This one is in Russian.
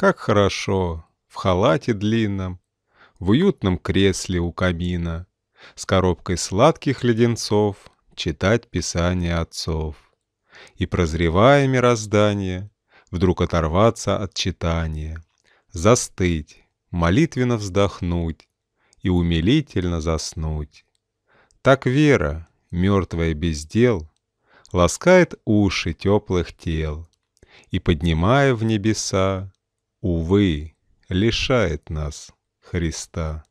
Как хорошо! В халате длинном, в уютном кресле у камина, с коробкой сладких леденцов читать писание отцов. И, прозревая мироздание, вдруг оторваться от читания, застыть, молитвенно вздохнуть и умилительно заснуть. Так вера, мертвая без дел, ласкает уши теплых тел и, поднимая в небеса, увы, лишает нас Христа.